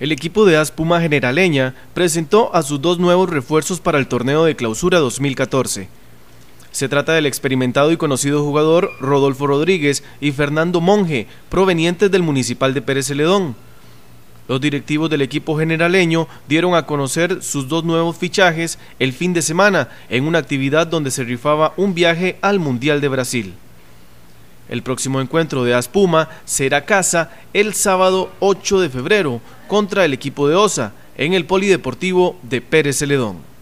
El equipo de Aspuma Generaleña presentó a sus dos nuevos refuerzos para el torneo de clausura 2014. Se trata del experimentado y conocido jugador Rodolfo Rodríguez y Fernando Monge, provenientes del municipal de Pérez Celedón. Los directivos del equipo generaleño dieron a conocer sus dos nuevos fichajes el fin de semana en una actividad donde se rifaba un viaje al Mundial de Brasil. El próximo encuentro de Aspuma será casa el sábado 8 de febrero contra el equipo de Osa en el Polideportivo de Pérez Celedón.